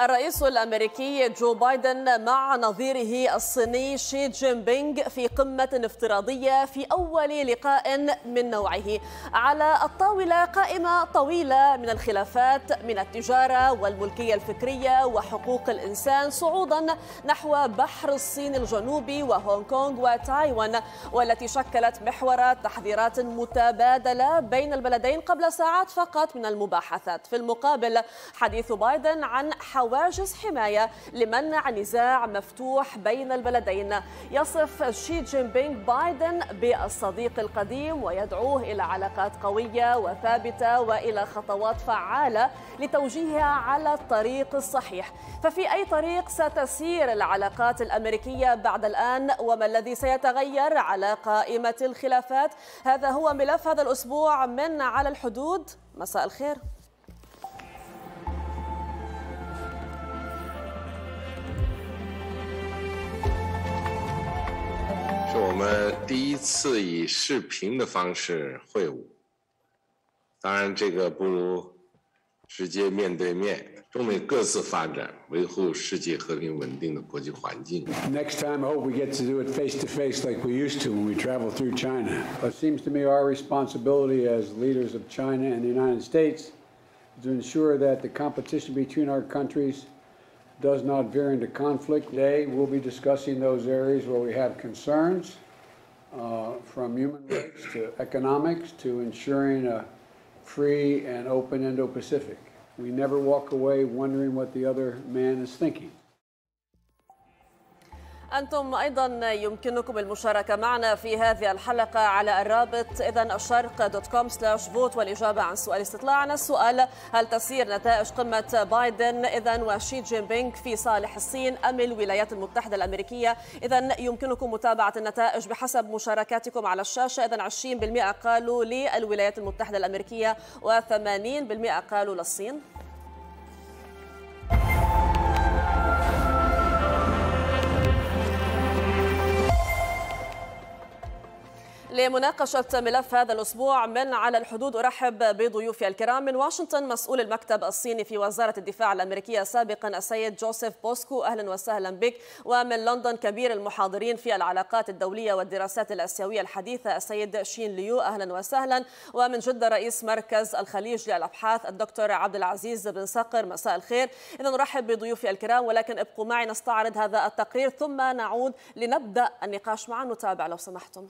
الرئيس الامريكي جو بايدن مع نظيره الصيني شي جين بينغ في قمه افتراضيه في اول لقاء من نوعه. على الطاوله قائمه طويله من الخلافات من التجاره والملكيه الفكريه وحقوق الانسان صعودا نحو بحر الصين الجنوبي وهونغ كونغ وتايوان والتي شكلت محور تحذيرات متبادله بين البلدين قبل ساعات فقط من المباحثات. في المقابل حديث بايدن عن حوالي حواجز حماية لمنع نزاع مفتوح بين البلدين يصف شي جين بينغ بايدن بالصديق القديم ويدعوه إلى علاقات قوية وثابتة وإلى خطوات فعالة لتوجيهها على الطريق الصحيح ففي أي طريق ستسير العلاقات الأمريكية بعد الآن وما الذي سيتغير على قائمة الخلافات هذا هو ملف هذا الأسبوع من على الحدود مساء الخير 我们第一次以视频的方式会晤，当然这个不如直接面对面。中美各自发展，维护世界和平稳定的国际环境。Next time, I hope we get to do it face to face like we used to when we travel through China. It seems to me our responsibility as leaders of China and the United States is to ensure that the competition between our countries. does not veer into conflict. Today, we'll be discussing those areas where we have concerns, uh, from human rights to economics to ensuring a free and open Indo-Pacific. We never walk away wondering what the other man is thinking. أنتم أيضا يمكنكم المشاركة معنا في هذه الحلقة على الرابط إذا الشرق دوت كوم سلاش فوت والإجابة عن سؤال استطلاعنا السؤال هل تسير نتائج قمة بايدن إذا وشي جين بينغ في صالح الصين أم الولايات المتحدة الأمريكية إذا يمكنكم متابعة النتائج بحسب مشاركاتكم على الشاشة إذا 20% قالوا للولايات المتحدة الأمريكية و80% قالوا للصين لمناقشة ملف هذا الأسبوع من على الحدود أرحب بضيوفي الكرام من واشنطن مسؤول المكتب الصيني في وزارة الدفاع الأمريكية سابقا السيد جوزيف بوسكو أهلا وسهلا بك ومن لندن كبير المحاضرين في العلاقات الدولية والدراسات الآسيوية الحديثة السيد شين ليو أهلا وسهلا ومن جدة رئيس مركز الخليج للأبحاث الدكتور عبد العزيز بن صقر مساء الخير إذا نرحب بضيوفي الكرام ولكن ابقوا معي نستعرض هذا التقرير ثم نعود لنبدأ النقاش معا نتابع لو سمحتم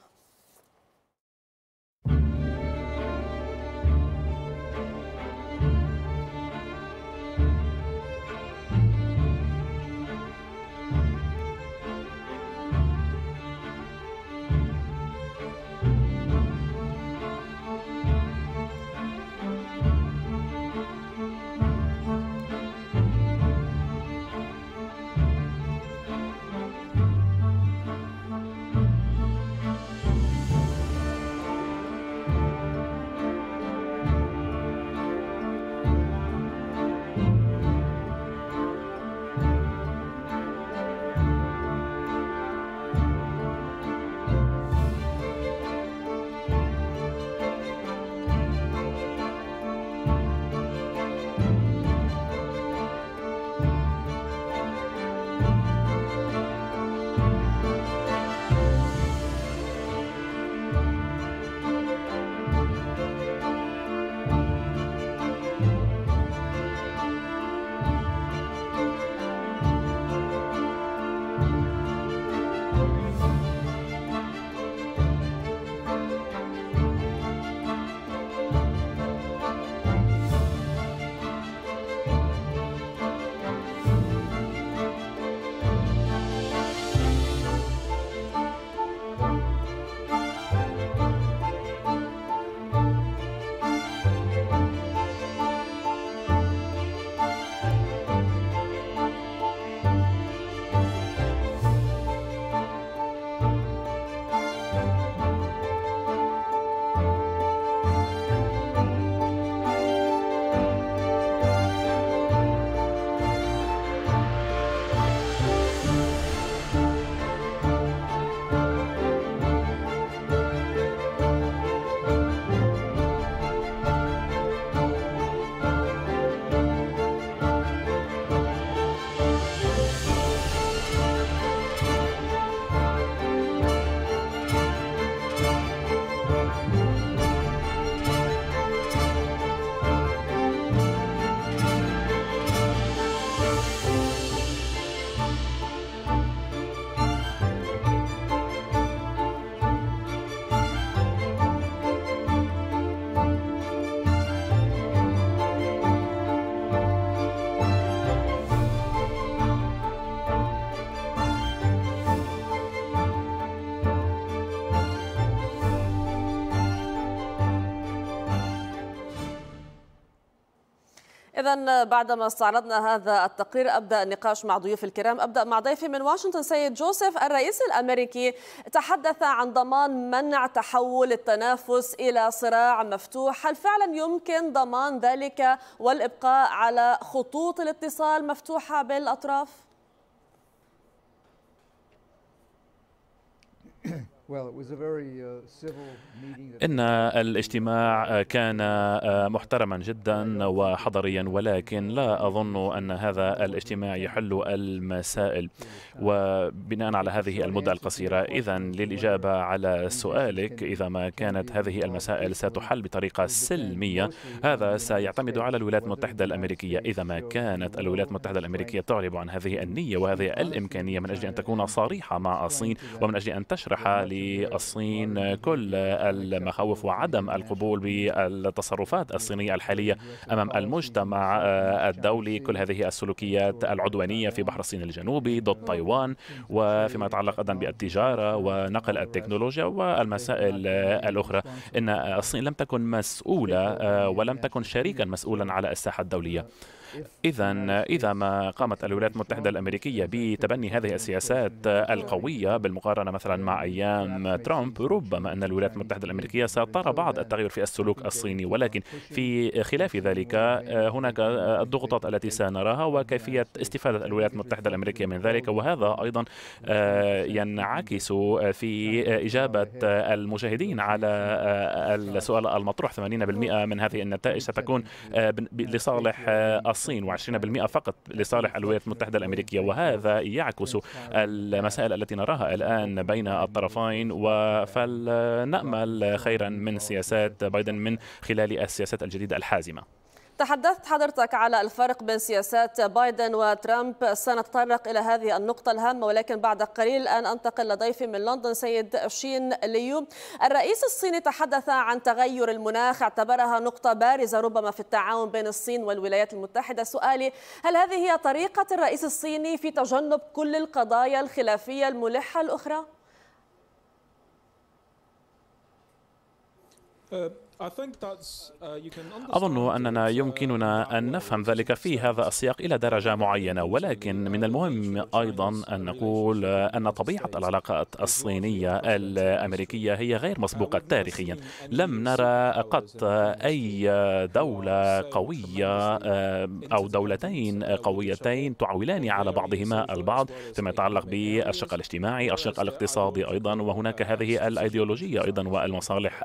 إذا بعدما استعرضنا هذا التقرير أبدأ النقاش مع ضيوف الكرام أبدأ مع ضيفي من واشنطن سيد جوزيف الرئيس الأمريكي تحدث عن ضمان منع تحول التنافس إلى صراع مفتوح هل فعلا يمكن ضمان ذلك والإبقاء على خطوط الاتصال مفتوحة بالأطراف؟ Uh, إن الاجتماع كان آه، محترما جدا وحضريا ولكن لا أظن أن هذا الاجتماع يحل المسائل وبناء على هذه المدة القصيرة إذا للإجابة على سؤالك إذا ما كانت هذه المسائل ستحل بطريقة سلمية هذا سيعتمد على الولايات المتحدة الأمريكية إذا ما كانت الولايات المتحدة الأمريكية تعرب عن هذه النية وهذه الإمكانية من أجل أن تكون صريحة مع الصين ومن أجل أن تشرح لي الصين كل المخاوف وعدم القبول بالتصرفات الصينية الحالية أمام المجتمع الدولي كل هذه السلوكيات العدوانية في بحر الصين الجنوبي ضد تايوان وفيما يتعلق أيضا بالتجارة ونقل التكنولوجيا والمسائل الأخرى إن الصين لم تكن مسؤولة ولم تكن شريكا مسؤولا على الساحة الدولية إذا إذا ما قامت الولايات المتحدة الأمريكية بتبني هذه السياسات القوية بالمقارنة مثلا مع أيام ترامب ربما أن الولايات المتحدة الأمريكية سترى بعض التغير في السلوك الصيني ولكن في خلاف ذلك هناك الضغوطات التي سنراها وكيفية استفادة الولايات المتحدة الأمريكية من ذلك وهذا أيضا آه، ينعكس في إجابة المشاهدين على آه، السؤال المطروح 80% من هذه النتائج ستكون آه، لصالح الصين و20% فقط لصالح الولايات المتحدة الأمريكية وهذا يعكس المسائل التي نراها الآن بين الطرفين فلنأمل خيرا من سياسات بايدن من خلال السياسات الجديدة الحازمة تحدثت حضرتك على الفرق بين سياسات بايدن وترامب سنتطرق إلى هذه النقطة الهامة ولكن بعد قليل أن أنتقل لضيفي من لندن سيد شين ليو الرئيس الصيني تحدث عن تغير المناخ اعتبرها نقطة بارزة ربما في التعاون بين الصين والولايات المتحدة سؤالي هل هذه هي طريقة الرئيس الصيني في تجنب كل القضايا الخلافية الملحة الأخرى؟ أه، Uh, أظن أننا uh, يمكننا أن نفهم ذلك في هذا السياق إلى درجة معينة ولكن من المهم أيضا أن نقول أن طبيعة العلاقات الصينية الأمريكية هي غير مسبوقة تاريخيا لم نرى قط أي دولة uh, قوية أو دولتين قويتين تعولان على بعضهما البعض فيما يتعلق بالشق الاجتماعي الشق الاقتصادي أيضا وهناك هذه الأيديولوجية أيضا والمصالح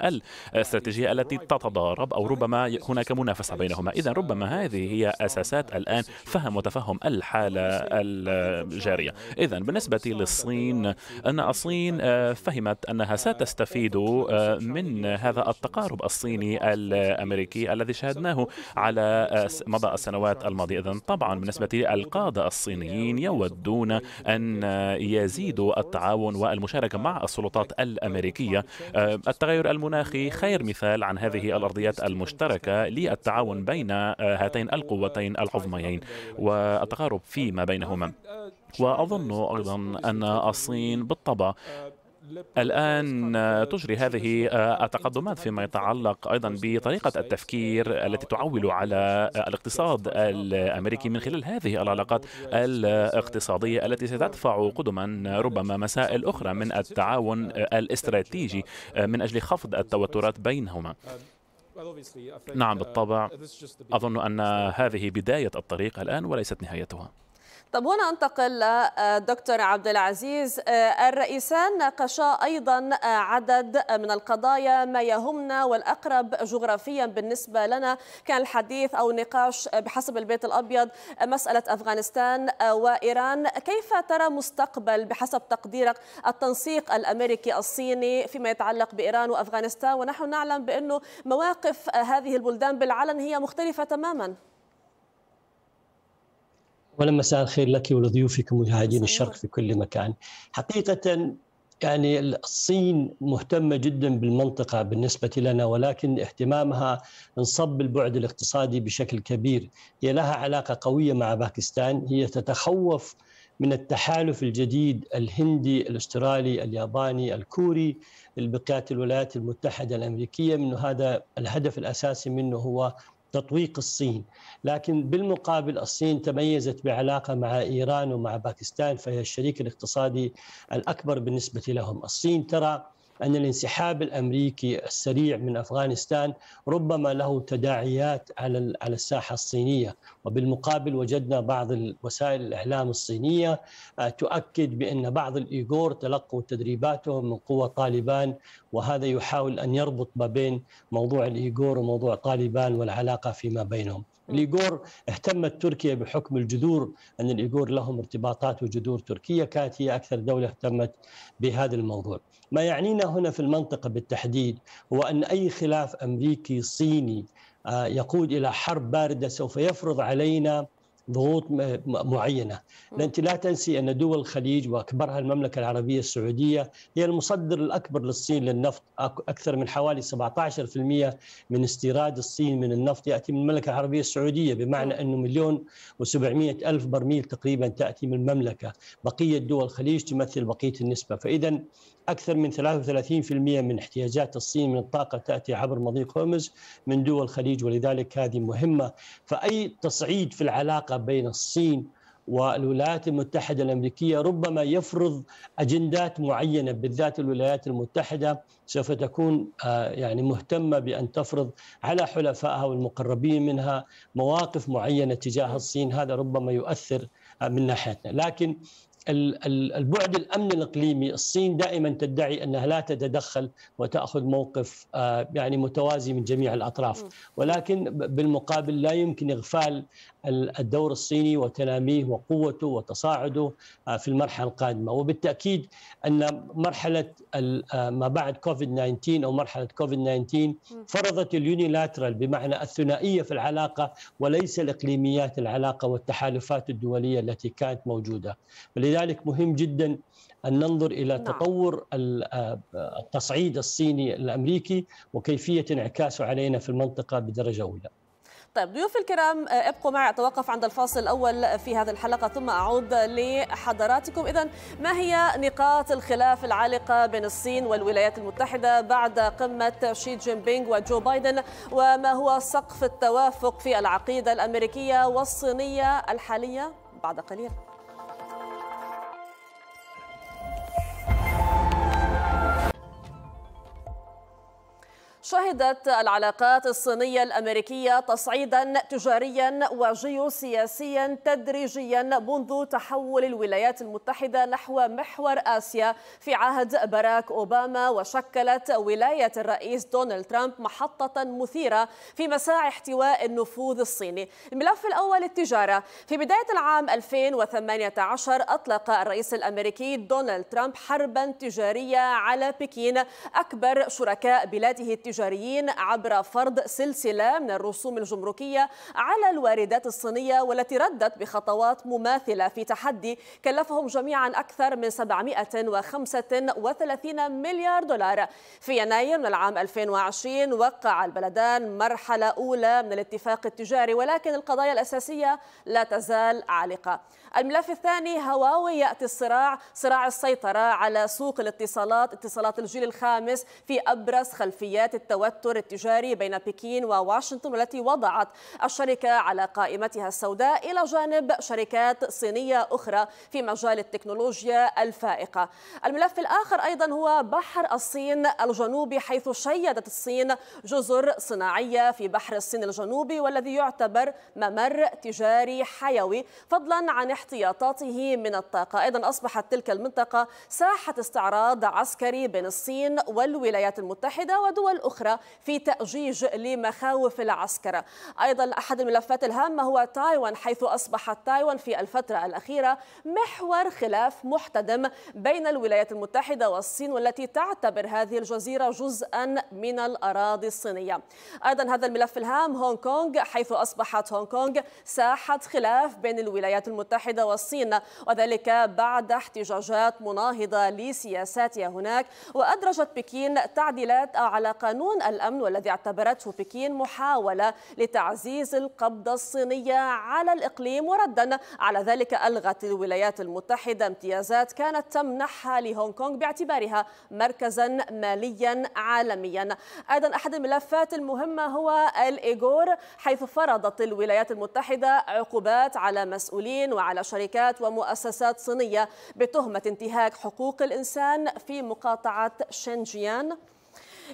الاستراتيجية التي التي تتضارب أو ربما هناك منافسة بينهما إذا ربما هذه هي أساسات الآن فهم وتفهم الحالة الجارية إذا بالنسبة للصين أن الصين آه، فهمت أنها ستستفيد آه، من هذا التقارب الصيني الأمريكي الذي شاهدناه على آه، مضى السنوات الماضية إذا طبعا بالنسبة للقادة الصينيين يودون أن يزيدوا التعاون والمشاركة مع السلطات الأمريكية التغير المناخي خير مثال عن عن هذه الارضيات المشتركه للتعاون بين آه، هاتين القوتين العظميين والتقارب فيما بينهما واظن ايضا ان الصين بالطبع الآن آه، تجري هذه آه، التقدمات فيما يتعلق أيضا بطريقة التفكير التي تعول على آه، الاقتصاد الأمريكي من خلال هذه العلاقات الاقتصادية التي ستدفع قدما ربما مسائل أخرى من التعاون الاستراتيجي من أجل خفض التوترات بينهما نعم بالطبع أظن أن هذه بداية الطريق الآن وليست نهايتها طب هنا انتقل لدكتور آه، عبد العزيز آه، الرئيسان ناقشا ايضا آه، عدد من القضايا ما يهمنا والاقرب جغرافيا بالنسبه لنا كان الحديث او نقاش بحسب البيت الابيض مساله افغانستان وايران كيف ترى مستقبل بحسب تقديرك التنسيق الامريكي الصيني فيما يتعلق بايران وافغانستان ونحن نعلم بانه مواقف هذه البلدان بالعلن هي مختلفه تماما اولا مساء الخير لك ولضيوفك مجاهدين الشرق في كل مكان. حقيقه يعني الصين مهتمة جدا بالمنطقة بالنسبة لنا ولكن اهتمامها انصب البعد الاقتصادي بشكل كبير هي لها علاقة قوية مع باكستان هي تتخوف من التحالف الجديد الهندي الاسترالي الياباني الكوري البقيات الولايات المتحدة الأمريكية من هذا الهدف الأساسي منه هو تطويق الصين لكن بالمقابل الصين تميزت بعلاقة مع إيران ومع باكستان فهي الشريك الاقتصادي الأكبر بالنسبة لهم الصين ترى أن الانسحاب الأمريكي السريع من أفغانستان ربما له تداعيات على على الساحة الصينية وبالمقابل وجدنا بعض وسائل الإعلام الصينية آه، تؤكد بأن بعض الإيغور تلقوا تدريباتهم من قوى طالبان وهذا يحاول أن يربط ما بين موضوع الإيغور وموضوع طالبان والعلاقة فيما بينهم الايغور اهتمت تركيا بحكم الجذور ان الايغور لهم ارتباطات وجذور تركيه كانت هي اكثر دوله اهتمت بهذا الموضوع. ما يعنينا هنا في المنطقه بالتحديد هو ان اي خلاف امريكي صيني آه، يقود الى حرب بارده سوف يفرض علينا ضغوط معينه، انت لا تنسي ان دول الخليج واكبرها المملكه العربيه السعوديه هي المصدر الاكبر للصين للنفط، اكثر من حوالي 17% من استيراد الصين من النفط ياتي من المملكه العربيه السعوديه، بمعنى انه مليون و700 الف برميل تقريبا تاتي من المملكه، بقيه دول الخليج تمثل بقيه النسبه، فاذا اكثر من 33% من احتياجات الصين من الطاقه تاتي عبر مضيق هومز من دول الخليج ولذلك هذه مهمه، فاي تصعيد في العلاقه بين الصين والولايات المتحده الامريكيه ربما يفرض اجندات معينه بالذات الولايات المتحده سوف تكون آه، يعني مهتمه بان تفرض على حلفائها والمقربين منها مواقف معينه تجاه الصين هذا ربما يؤثر آه، من ناحيتنا لكن البعد الامن الاقليمي الصين دائما تدعي انها لا تتدخل وتاخذ موقف آه، يعني متوازي من جميع الاطراف ولكن بالمقابل لا يمكن اغفال الدور الصيني وتلاميه وقوته وتصاعده آه، في المرحله القادمه وبالتاكيد ان مرحله آه، ما بعد كوفيد 19 او مرحله كوفيد 19 فرضت اليونيلاترال بمعنى الثنائيه في العلاقه وليس الاقليميات العلاقه والتحالفات الدوليه التي كانت موجوده فلذلك مهم جدا ان ننظر الى نعم. تطور آه، التصعيد الصيني الامريكي وكيفيه انعكاسه علينا في المنطقه بدرجه اولى طيب ضيوف الكرام آه، ابقوا معي اتوقف عند الفاصل الاول في هذه الحلقه ثم اعود لحضراتكم اذا ما هي نقاط الخلاف العالقه بين الصين والولايات المتحده بعد قمه شي جين بينغ وجو بايدن وما هو سقف التوافق في العقيده الامريكيه والصينيه الحاليه بعد قليل شهدت العلاقات الصينية الأمريكية تصعيدا تجاريا وجيوسياسيا تدريجيا منذ تحول الولايات المتحدة نحو محور آسيا في عهد باراك أوباما وشكلت ولاية الرئيس دونالد ترامب محطة مثيرة في مساعي احتواء النفوذ الصيني الملف الأول التجارة في بداية العام 2018 أطلق الرئيس الأمريكي دونالد ترامب حربا تجارية على بكين أكبر شركاء بلاده التجارية التجاريين عبر فرض سلسلة من الرسوم الجمركية على الواردات الصينية والتي ردت بخطوات مماثلة في تحدي كلفهم جميعا أكثر من 735 مليار دولار في يناير من العام 2020 وقع البلدان مرحلة أولى من الاتفاق التجاري ولكن القضايا الأساسية لا تزال عالقة الملف الثاني هواوي يأتي الصراع صراع السيطرة على سوق الاتصالات اتصالات الجيل الخامس في أبرز خلفيات التوتر التجاري بين بكين وواشنطن والتي وضعت الشركة على قائمتها السوداء إلى جانب شركات صينية أخرى في مجال التكنولوجيا الفائقة الملف الآخر أيضا هو بحر الصين الجنوبي حيث شيدت الصين جزر صناعية في بحر الصين الجنوبي والذي يعتبر ممر تجاري حيوي فضلا عن احتياطاته من الطاقة أيضا أصبحت تلك المنطقة ساحة استعراض عسكري بين الصين والولايات المتحدة ودول أخرى أخرى في تأجيج لمخاوف العسكرة أيضا أحد الملفات الهامة هو تايوان حيث أصبحت تايوان في الفترة الأخيرة محور خلاف محتدم بين الولايات المتحدة والصين والتي تعتبر هذه الجزيرة جزءا من الأراضي الصينية أيضا هذا الملف الهام هونغ كونغ حيث أصبحت هونغ كونغ ساحة خلاف بين الولايات المتحدة والصين وذلك بعد احتجاجات مناهضة لسياساتها هناك وأدرجت بكين تعديلات على قانون قانون الأمن والذي اعتبرته بكين محاولة لتعزيز القبضة الصينية على الإقليم وردا على ذلك ألغت الولايات المتحدة امتيازات كانت تمنحها لهونغ كونغ باعتبارها مركزا ماليا عالميا أيضا أحد الملفات المهمة هو الإيغور حيث فرضت الولايات المتحدة عقوبات على مسؤولين وعلى شركات ومؤسسات صينية بتهمة انتهاك حقوق الإنسان في مقاطعة شينجيان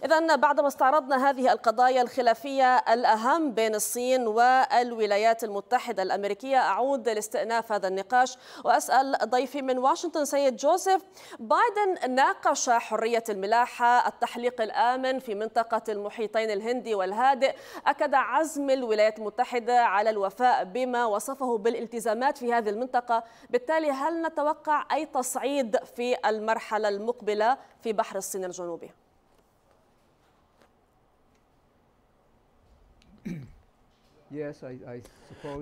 إذا بعدما استعرضنا هذه القضايا الخلافية الأهم بين الصين والولايات المتحدة الأمريكية أعود لاستئناف هذا النقاش وأسأل ضيفي من واشنطن سيد جوزيف بايدن ناقش حرية الملاحة التحليق الآمن في منطقة المحيطين الهندي والهادئ أكد عزم الولايات المتحدة على الوفاء بما وصفه بالالتزامات في هذه المنطقة بالتالي هل نتوقع أي تصعيد في المرحلة المقبلة في بحر الصين الجنوبي؟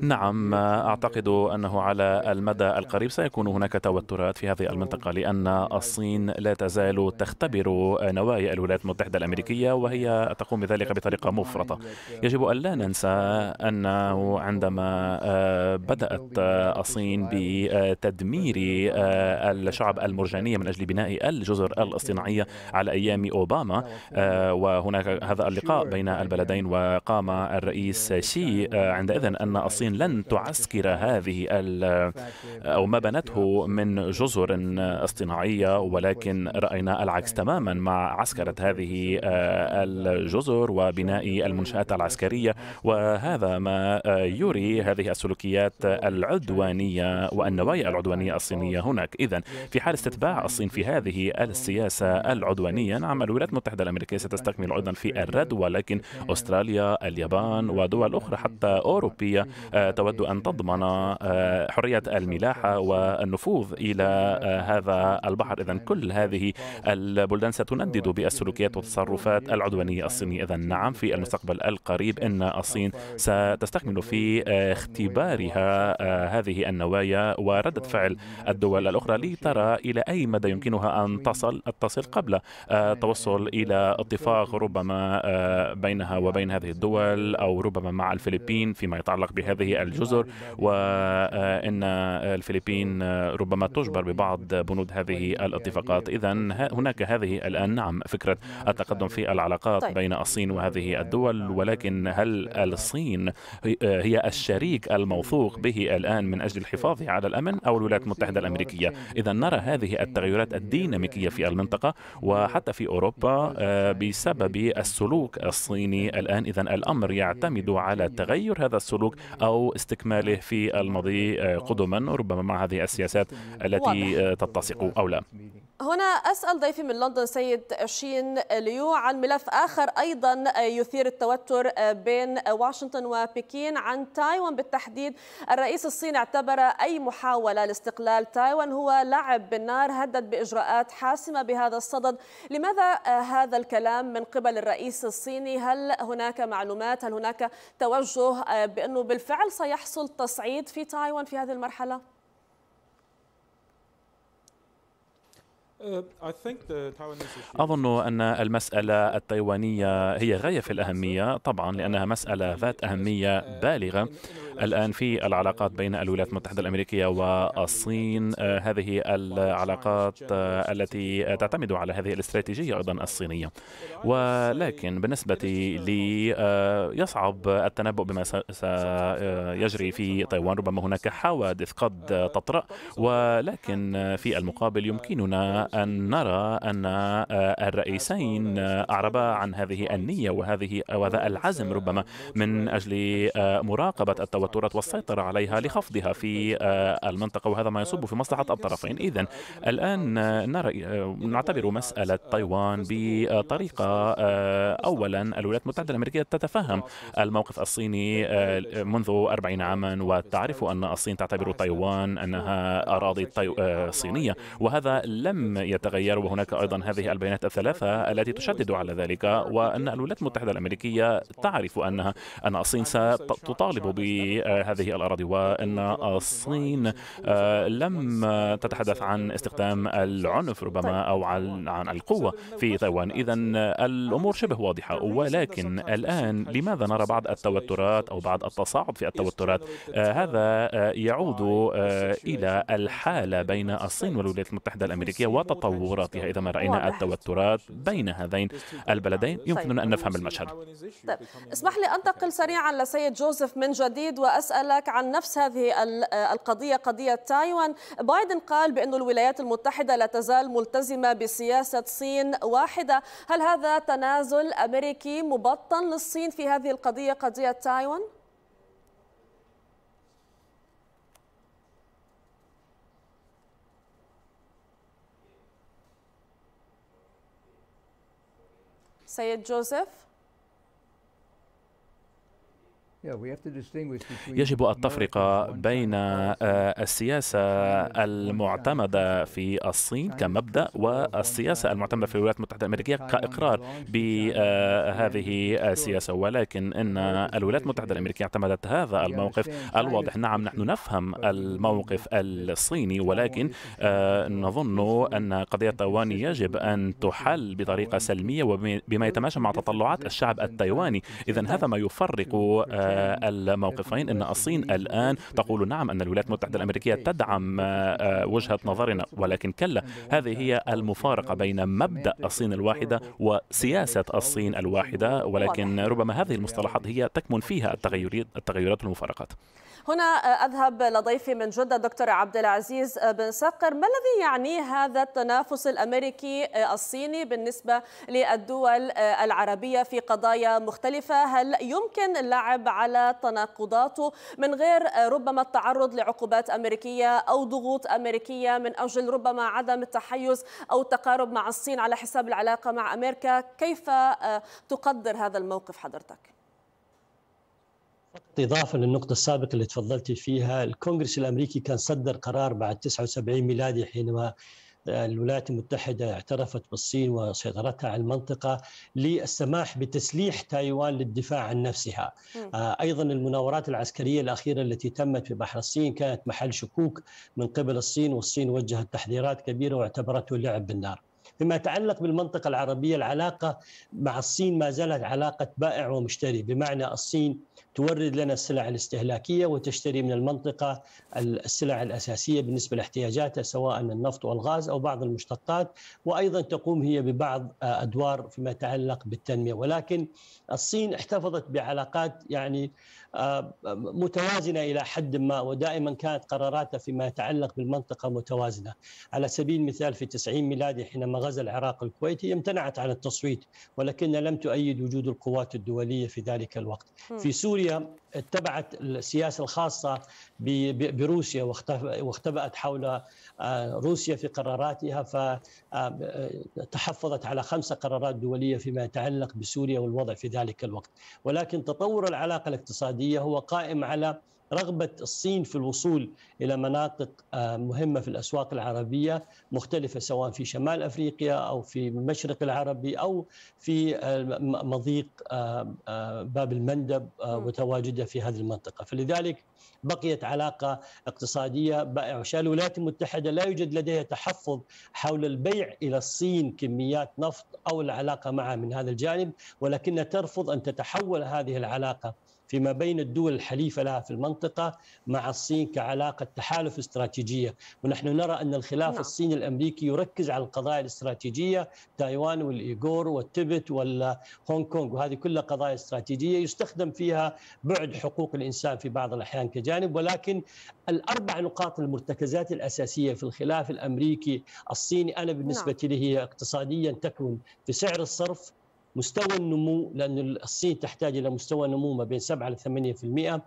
نعم أعتقد أنه على المدى القريب سيكون هناك توترات في هذه المنطقة لأن الصين لا تزال تختبر نوايا الولايات المتحدة الأمريكية وهي تقوم بذلك بطريقة مفرطة uh, يجب أن لا ننسى أنه عندما آه، بدأت الصين بتدمير آه، الشعب المرجانية من أجل بناء الجزر الاصطناعية uh, على أيام أوباما آه، وهناك هذا اللقاء بين البلدين وقام الرئيس uh, شي آه، عندئذ أن الصين لن تعسكر هذه آه، أو ما بنته من جزر اصطناعية ولكن رأينا العكس تماما مع عسكرة هذه آه، الجزر وبناء المنشآت العسكرية وهذا ما يري هذه السلوكيات العدوانية والنوايا العدوانية الصينية هناك إذا في حال استتباع الصين في هذه السياسة العدوانية نعم الولايات المتحدة الأمريكية ستستكمل أيضا في الرد ولكن أستراليا اليابان ودول أخرى حتى حتى أوروبية آه، تود أن تضمن آه، حرية الملاحة والنفوذ إلى آه، هذا البحر إذا كل هذه البلدان ستندد بالسلوكيات والتصرفات العدوانية الصينية إذا نعم في المستقبل القريب إن الصين ستستكمل في اختبارها هذه النوايا وردة فعل الدول الأخرى لترى إلى أي مدى يمكنها أن تصل تصل قبل التوصل إلى اتفاق ربما بينها وبين هذه الدول أو ربما مع الفلبين الفلبين فيما يتعلق بهذه الجزر وأن الفلبين ربما تجبر ببعض بنود هذه الاتفاقات إذا هناك هذه الآن نعم فكرة التقدم في العلاقات طيب. بين الصين وهذه الدول ولكن هل الصين هي الشريك الموثوق به الآن من أجل الحفاظ على الأمن أو الولايات المتحدة الأمريكية إذا نرى هذه التغيرات الديناميكية في المنطقة وحتى في أوروبا آه، بسبب السلوك الصيني الآن إذا الأمر يعتمد على التغيرات تغير هذا السلوك أو استكماله في المضي آه، قدما ربما مع هذه السياسات التي آه، تتسق أو لا هنا أسأل ضيفي من لندن سيد شين ليو عن ملف آخر أيضا يثير التوتر بين واشنطن وبكين عن تايوان بالتحديد الرئيس الصيني اعتبر أي محاولة لاستقلال تايوان هو لعب بالنار هدد بإجراءات حاسمة بهذا الصدد لماذا هذا الكلام من قبل الرئيس الصيني هل هناك معلومات هل هناك توجه بأنه بالفعل سيحصل تصعيد في تايوان في هذه المرحلة؟ Uh, أظن أن المسألة التايوانية هي غاية في الأهمية طبعا لأنها مسألة ذات أهمية بالغة uh, الآن في العلاقات بين الولايات المتحدة الأمريكية والصين آه، هذه العلاقات آه، التي تعتمد على هذه الاستراتيجية أيضا الصينية ولكن بالنسبة لي آه، يصعب التنبؤ بما سيجري في تايوان ربما هناك حوادث قد تطرأ ولكن في المقابل يمكننا أن نرى أن الرئيسين أعربا عن هذه النية وهذه وهذا العزم ربما من أجل مراقبة التوتر الخطورة والسيطرة عليها لخفضها في آه، المنطقة وهذا ما يصب في مصلحة الطرفين إذا الآن نرى آه، نعتبر مسألة تايوان بطريقة آه، أولا الولايات المتحدة الأمريكية تتفهم الموقف الصيني منذ 40 عاما وتعرف أن الصين تعتبر تايوان أنها أراضي صينية وهذا لم يتغير وهناك أيضا هذه البيانات الثلاثة التي تشدد على ذلك وأن الولايات المتحدة الأمريكية تعرف أنها أن الصين ستطالب ب هذه الأراضي وأن الصين آه، لم تتحدث عن استخدام العنف ربما أو عن القوة في تايوان إذا الأمور شبه واضحة ولكن الآن لماذا نرى بعض التوترات أو بعض التصاعد في التوترات آه، هذا آه، يعود إلى الحالة بين الصين والولايات المتحدة الأمريكية وتطوراتها إذا ما رأينا التوترات بين هذين البلدين يمكننا أن نفهم المشهد طيب. اسمح لي أنتقل سريعا لسيد جوزيف من جديد و وأسألك عن نفس هذه القضية قضية تايوان بايدن قال بأن الولايات المتحدة لا تزال ملتزمة بسياسة صين واحدة هل هذا تنازل أمريكي مبطن للصين في هذه القضية قضية تايوان؟ سيد جوزيف يجب التفرقة بين آه، السياسة المعتمدة في الصين كمبدأ والسياسة المعتمدة في الولايات المتحدة الأمريكية كإقرار بهذه آه، السياسة ولكن إن الولايات المتحدة الأمريكية اعتمدت هذا الموقف الواضح نعم نحن نفهم الموقف الصيني ولكن آه، نظن أن قضية تايوان يجب أن تحل بطريقة سلمية وبما يتماشى مع تطلعات الشعب التايواني إذا هذا ما يفرق الموقفين ان الصين الان تقول نعم ان الولايات المتحده الامريكيه تدعم آه، وجهه نظرنا ولكن كلا هذه هي المفارقه بين مبدا الصين الواحده وسياسه الصين الواحده ولكن ربما هذه المصطلحات هي تكمن فيها التغيرات والمفارقات هنا آه، اذهب لضيفي من جده دكتور عبد العزيز آه، بن صقر ما الذي يعنيه هذا التنافس الامريكي الصيني بالنسبه للدول العربيه في قضايا مختلفه هل يمكن اللعب على تناقضاته من غير آه، ربما التعرض لعقوبات أمريكية أو ضغوط أمريكية من أجل ربما عدم التحيز أو التقارب مع الصين على حساب العلاقة مع أمريكا كيف آه، تقدر هذا الموقف حضرتك؟ اضافه للنقطه السابقه اللي تفضلتي فيها الكونغرس الامريكي كان صدر قرار بعد 79 ميلادي حينما الولايات المتحدة اعترفت بالصين وسيطرتها على المنطقة للسماح بتسليح تايوان للدفاع عن نفسها آه، أيضا المناورات العسكرية الأخيرة التي تمت في بحر الصين كانت محل شكوك من قبل الصين والصين وجهت تحذيرات كبيرة واعتبرته لعب بالنار فيما يتعلق بالمنطقة العربية العلاقة مع الصين ما زالت علاقة بائع ومشتري بمعنى الصين تورد لنا السلع الاستهلاكيه وتشتري من المنطقه السلع الاساسيه بالنسبه لاحتياجاتها سواء النفط والغاز او بعض المشتقات وايضا تقوم هي ببعض آه، ادوار فيما يتعلق بالتنميه ولكن الصين احتفظت بعلاقات يعني آه، متوازنه الى حد ما ودائما كانت قراراته فيما يتعلق بالمنطقه متوازنه. على سبيل المثال في 90 ميلادي حينما غزا العراق الكويتي امتنعت عن التصويت ولكن لم تؤيد وجود القوات الدوليه في ذلك الوقت. في سوريا اتبعت السياسه الخاصه بروسيا واختبأت حول آه، روسيا في قراراتها ف آه، تحفظت على خمسة قرارات دولية فيما يتعلق بسوريا والوضع في ذلك الوقت ولكن تطور العلاقة الاقتصادية هو قائم على رغبه الصين في الوصول الى مناطق آه، مهمه في الاسواق العربيه مختلفه سواء في شمال افريقيا او في المشرق العربي او في آه، مضيق آه، باب المندب وتواجدها في هذه المنطقه، فلذلك بقيت علاقه اقتصاديه بائعه وشال الولايات المتحده لا يوجد لديها تحفظ حول البيع الى الصين كميات نفط او العلاقه معها من هذا الجانب ولكنها ترفض ان تتحول هذه العلاقه فيما بين الدول الحليفة لها في المنطقة مع الصين كعلاقة تحالف استراتيجية ونحن نرى أن الخلاف نعم. الصيني الأمريكي يركز على القضايا الاستراتيجية تايوان والإيغور والتبت وهونغ كونغ وهذه كلها قضايا استراتيجية يستخدم فيها بعد حقوق الإنسان في بعض الأحيان كجانب ولكن الأربع نقاط المرتكزات الأساسية في الخلاف الأمريكي الصيني أنا بالنسبة نعم. لي هي اقتصاديا تكمن في سعر الصرف مستوى النمو لأن الصين تحتاج إلى مستوى نمو ما بين 7 إلى 8% نعم.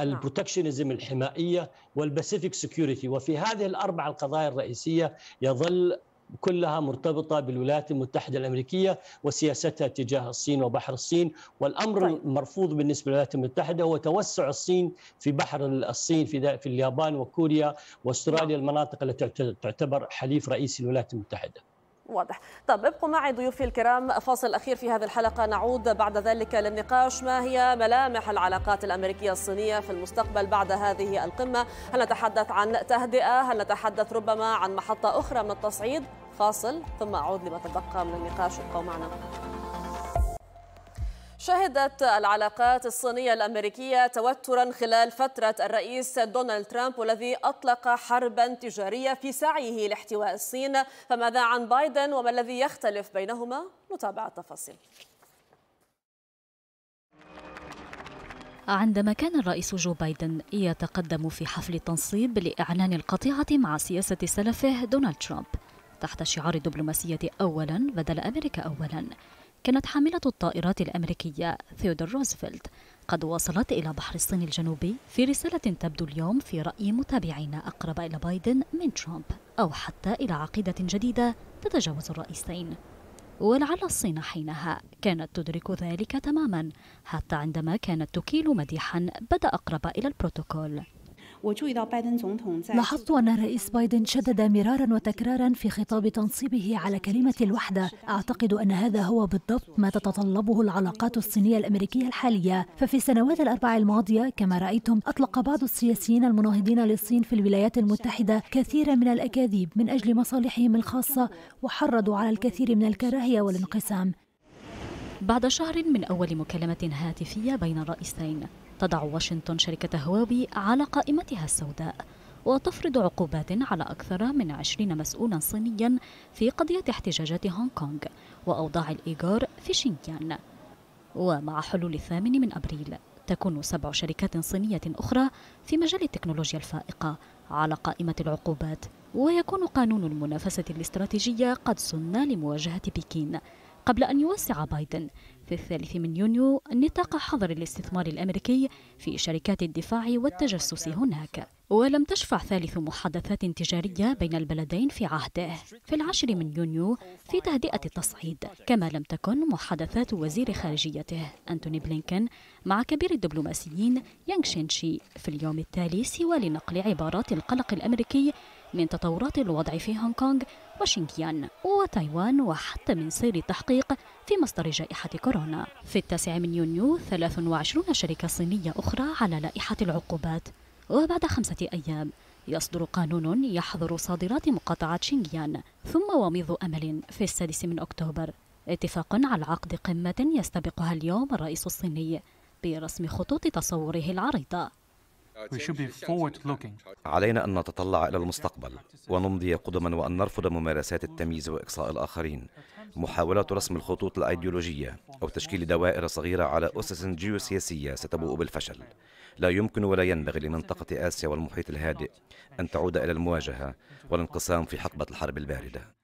البروتكشنزم الحمائية والباسيفيك سكيورتي وفي هذه الأربع القضايا الرئيسية يظل كلها مرتبطة بالولايات المتحدة الأمريكية وسياستها تجاه الصين وبحر الصين والأمر طيب. المرفوض بالنسبة للولايات المتحدة هو توسع الصين في بحر الصين في, في اليابان وكوريا واستراليا نعم. المناطق التي تعتبر حليف رئيسي للولايات المتحدة واضح طب ابقوا معي ضيوفي الكرام فاصل أخير في هذه الحلقة نعود بعد ذلك للنقاش ما هي ملامح العلاقات الأمريكية الصينية في المستقبل بعد هذه القمة هل نتحدث عن تهدئة هل نتحدث ربما عن محطة أخرى من التصعيد فاصل ثم أعود لما تبقى من النقاش ابقوا معنا شهدت العلاقات الصينية الأمريكية توترا خلال فترة الرئيس دونالد ترامب والذي أطلق حربا تجارية في سعيه لاحتواء الصين فماذا عن بايدن وما الذي يختلف بينهما؟ نتابع التفاصيل عندما كان الرئيس جو بايدن يتقدم في حفل تنصيب لإعلان القطيعة مع سياسة سلفه دونالد ترامب تحت شعار الدبلوماسية أولا بدل أمريكا أولا كانت حاملة الطائرات الأمريكية ثيودور روزفلت قد وصلت إلى بحر الصين الجنوبي في رسالة تبدو اليوم في رأي متابعين أقرب إلى بايدن من ترامب أو حتى إلى عقيدة جديدة تتجاوز الرئيسين ولعل الصين حينها كانت تدرك ذلك تماما حتى عندما كانت تكيل مديحا بدا اقرب الى البروتوكول لاحظت أن الرئيس بايدن شدد مرارا وتكرارا في خطاب تنصيبه على كلمة الوحدة أعتقد أن هذا هو بالضبط ما تتطلبه العلاقات الصينية الأمريكية الحالية ففي السنوات الأربع الماضية كما رأيتم أطلق بعض السياسيين المناهضين للصين في الولايات المتحدة كثيرا من الأكاذيب من أجل مصالحهم الخاصة وحرضوا على الكثير من الكراهية والانقسام بعد شهر من أول مكالمة هاتفية بين الرئيسين تضع واشنطن شركة هواوي على قائمتها السوداء وتفرض عقوبات على أكثر من 20 مسؤولا صينيا في قضية احتجاجات هونغ كونغ وأوضاع الإيجار في شينكيان ومع حلول الثامن من أبريل تكون سبع شركات صينية أخرى في مجال التكنولوجيا الفائقة على قائمة العقوبات ويكون قانون المنافسة الاستراتيجية قد سن لمواجهة بكين قبل أن يوسع بايدن في الثالث من يونيو نطاق حظر الاستثمار الأمريكي في شركات الدفاع والتجسس هناك ولم تشفع ثالث محادثات تجارية بين البلدين في عهده في العاشر من يونيو في تهدئة التصعيد كما لم تكن محادثات وزير خارجيته أنتوني بلينكن مع كبير الدبلوماسيين يانغ شينشي في اليوم التالي سوى لنقل عبارات القلق الأمريكي من تطورات الوضع في هونغ كونغ وشينكيان وتايوان وحتى من سير التحقيق في مصدر جائحة كورونا في التاسع من يونيو 23 شركة صينية أخرى على لائحة العقوبات وبعد خمسة أيام يصدر قانون يحظر صادرات مقاطعة شينجيان ثم وميض أمل في السادس من أكتوبر اتفاق على عقد قمة يستبقها اليوم الرئيس الصيني برسم خطوط تصوره العريضة علينا أن نتطلع إلى المستقبل ونمضي قدما وأن نرفض ممارسات التمييز وإقصاء الآخرين محاولة رسم الخطوط الأيديولوجية أو تشكيل دوائر صغيرة على أسس جيوسياسية ستبوء بالفشل لا يمكن ولا ينبغي لمنطقة آسيا والمحيط الهادئ أن تعود إلى المواجهة والانقسام في حقبة الحرب الباردة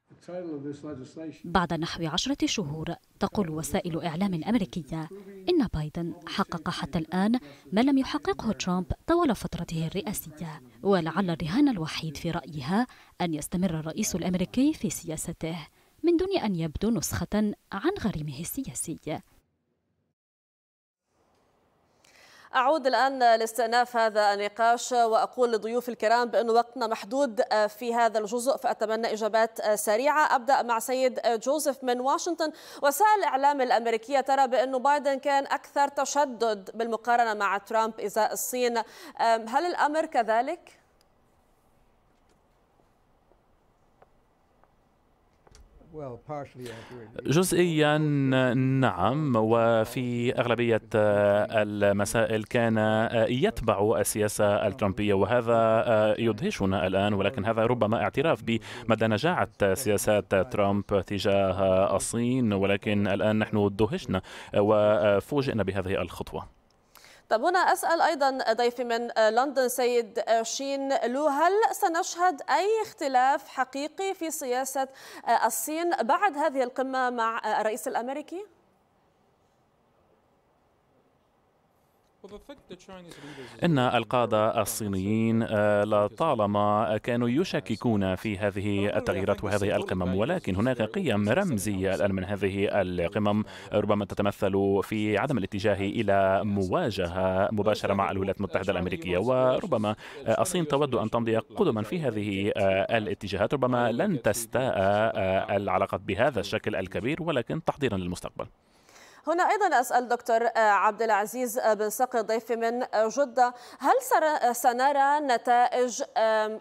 بعد نحو عشرة شهور تقول وسائل إعلام أمريكية إن بايدن حقق حتى الآن ما لم يحققه ترامب طوال فترته الرئاسية ولعل الرهان الوحيد في رأيها أن يستمر الرئيس الأمريكي في سياسته من دون أن يبدو نسخة عن غريمه السياسي أعود الآن لاستئناف هذا النقاش وأقول لضيوف الكرام بأن وقتنا محدود آه، في هذا الجزء فأتمنى إجابات آه، سريعة أبدأ مع سيد آه، جوزيف من واشنطن وسائل الإعلام الأمريكية ترى بأن بايدن كان أكثر تشدد بالمقارنة مع ترامب إزاء الصين هل الأمر كذلك؟ جزئيا نعم وفي أغلبية آه، المسائل كان آه، يتبع السياسة الترامبية وهذا آه، يدهشنا الآن ولكن هذا ربما اعتراف بمدى نجاعة سياسات ترامب تجاه الصين ولكن الآن نحن دهشنا وفوجئنا بهذه الخطوة طب هنا أسأل أيضا ضيفي من لندن سيد شين لو هل سنشهد أي اختلاف حقيقي في سياسة الصين بعد هذه القمة مع الرئيس الأمريكي؟ إن القادة الصينيين آه، لطالما كانوا يشككون في هذه التغييرات وهذه القمم ولكن هناك قيم رمزية الآن من هذه القمم ربما تتمثل في عدم الاتجاه إلى مواجهة مباشرة مع الولايات المتحدة الأمريكية وربما الصين تود أن تمضي قدما في هذه آه، الاتجاهات ربما لن تستاء آه، العلاقات بهذا الشكل الكبير ولكن تحضيرا للمستقبل هنا أيضا أسأل دكتور آه، عبد العزيز آه، بن ضيفي من آه، جدة هل سنرى نتائج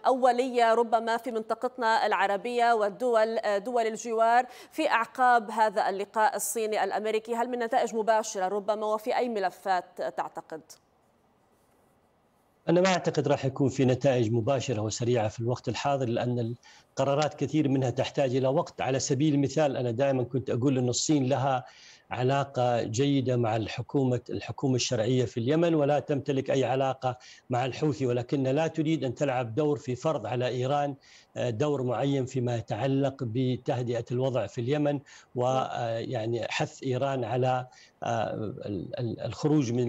أولية ربما في منطقتنا العربية والدول دول الجوار في أعقاب هذا اللقاء الصيني الأمريكي هل من نتائج مباشرة ربما وفي أي ملفات تعتقد؟ أنا ما أعتقد راح يكون في نتائج مباشرة وسريعة في الوقت الحاضر لأن القرارات كثير منها تحتاج إلى وقت على سبيل المثال أنا دائما كنت أقول أن الصين لها علاقة جيدة مع الحكومة الحكومة الشرعية في اليمن ولا تمتلك أي علاقة مع الحوثي ولكن لا تريد أن تلعب دور في فرض على إيران آه، دور معين فيما يتعلق بتهدئة الوضع في اليمن نعم. ويعني حث إيران على آه، الخروج من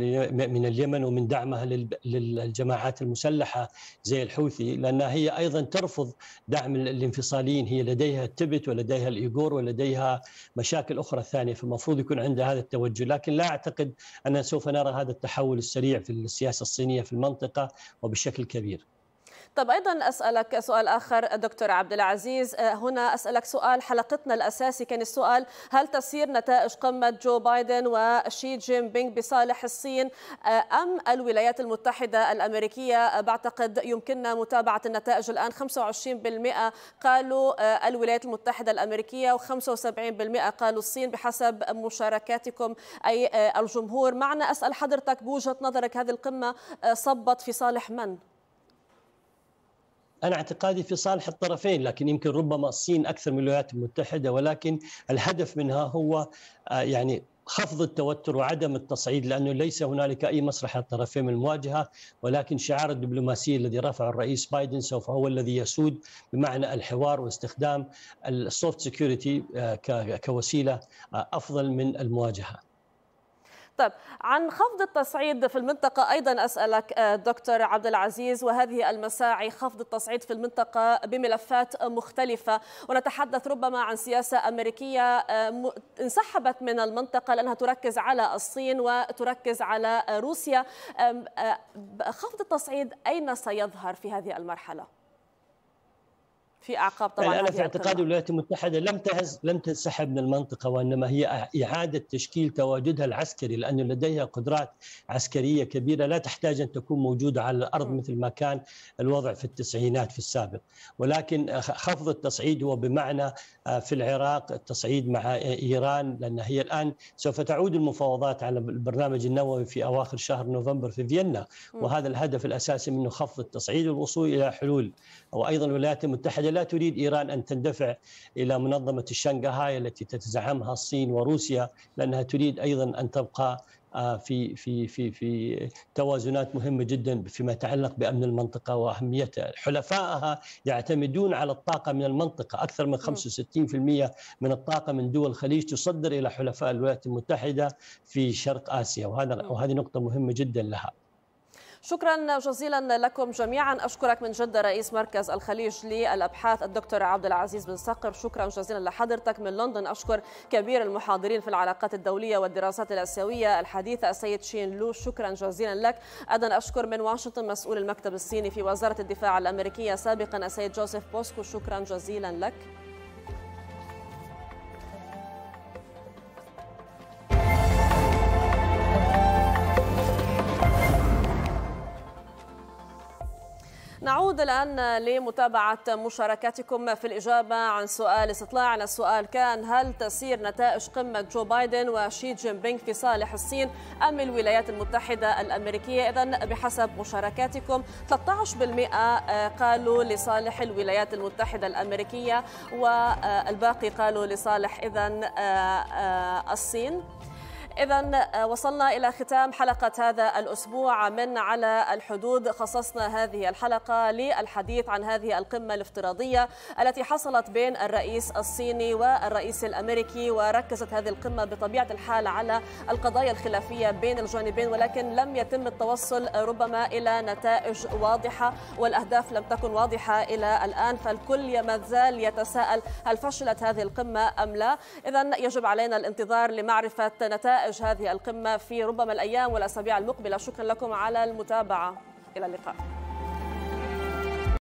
من اليمن ومن دعمها للجماعات المسلحه زي الحوثي لانها هي ايضا ترفض دعم الانفصاليين هي لديها التبت ولديها الايغور ولديها مشاكل اخرى ثانيه فالمفروض يكون عندها هذا التوجه لكن لا اعتقد اننا سوف نرى هذا التحول السريع في السياسه الصينيه في المنطقه وبشكل كبير. طب أيضا أسألك سؤال آخر دكتور عبد العزيز آه، هنا أسألك سؤال حلقتنا الأساسي كان السؤال هل تسير نتائج قمة جو بايدن وشي جين بينغ بصالح الصين آه، أم الولايات المتحدة الأمريكية آه، بعتقد يمكننا متابعة النتائج الآن 25% قالوا الولايات المتحدة الأمريكية و75% قالوا الصين بحسب مشاركاتكم أي الجمهور معنا أسأل حضرتك بوجهة نظرك هذه القمة صبت في صالح من؟ انا اعتقادي في صالح الطرفين لكن يمكن ربما الصين اكثر من الولايات المتحده ولكن الهدف منها هو آه، يعني خفض التوتر وعدم التصعيد لانه ليس هنالك اي مسرح للطرفين من المواجهه ولكن شعار الدبلوماسيه الذي رفعه الرئيس بايدن سوف هو الذي يسود بمعنى الحوار واستخدام السوفت سكيورتي آه، كوسيله آه، افضل من المواجهه. طيب عن خفض التصعيد في المنطقة أيضا أسألك آه، دكتور عبد العزيز وهذه المساعي خفض التصعيد في المنطقة بملفات مختلفة ونتحدث ربما عن سياسة أمريكية آه، انسحبت من المنطقة لأنها تركز على الصين وتركز على روسيا آه، خفض التصعيد أين سيظهر في هذه المرحلة؟ في اعقاب طبعا انا في اعتقادي الولايات المتحده لم تهز لم تنسحب من المنطقه وانما هي اعاده تشكيل تواجدها العسكري لانه لديها قدرات عسكريه كبيره لا تحتاج ان تكون موجوده على الارض مثل ما كان الوضع في التسعينات في السابق ولكن خفض التصعيد هو بمعنى آه، في العراق التصعيد مع ايران لان هي الان سوف تعود المفاوضات على البرنامج النووي في اواخر شهر نوفمبر في فيينا وهذا الهدف الاساسي منه خفض التصعيد والوصول الى حلول وايضا الولايات المتحده لا تريد ايران ان تندفع الى منظمه الشنغهاي التي تتزعمها الصين وروسيا لانها تريد ايضا ان تبقى آه، في في في في توازنات مهمه جدا فيما يتعلق بامن المنطقه واهميتها، حلفائها يعتمدون على الطاقه من المنطقه، اكثر من 65% من الطاقه من دول الخليج تصدر الى حلفاء الولايات المتحده في شرق اسيا وهذا وهذه نقطه مهمه جدا لها. شكرا جزيلا لكم جميعا أشكرك من جدة رئيس مركز الخليج للأبحاث الدكتور عبد العزيز بن صقر شكرا جزيلا لحضرتك من لندن أشكر كبير المحاضرين في العلاقات الدولية والدراسات الآسيوية الحديثة السيد شين لو شكرا جزيلا لك أيضا أشكر من واشنطن مسؤول المكتب الصيني في وزارة الدفاع الأمريكية سابقا السيد جوزيف بوسكو شكرا جزيلا لك نعود الآن لمتابعة مشاركاتكم في الإجابة عن سؤال استطلاع على السؤال كان هل تسير نتائج قمة جو بايدن وشي جين بينغ في صالح الصين أم الولايات المتحدة الأمريكية إذا بحسب مشاركاتكم 13% قالوا لصالح الولايات المتحدة الأمريكية والباقي قالوا لصالح إذا آه، آه، الصين إذا آه، وصلنا إلى ختام حلقة هذا الأسبوع من على الحدود خصصنا هذه الحلقة للحديث عن هذه القمة الافتراضية التي حصلت بين الرئيس الصيني والرئيس الأمريكي وركزت هذه القمة بطبيعة الحال على القضايا الخلافية بين الجانبين ولكن لم يتم التوصل ربما إلى نتائج واضحة والأهداف لم تكن واضحة إلى الآن فالكل ما زال يتساءل هل فشلت هذه القمة أم لا إذا يجب علينا الانتظار لمعرفة نتائج نتائج هذه القمة في ربما الأيام والأسابيع المقبلة شكرا لكم على المتابعة إلى اللقاء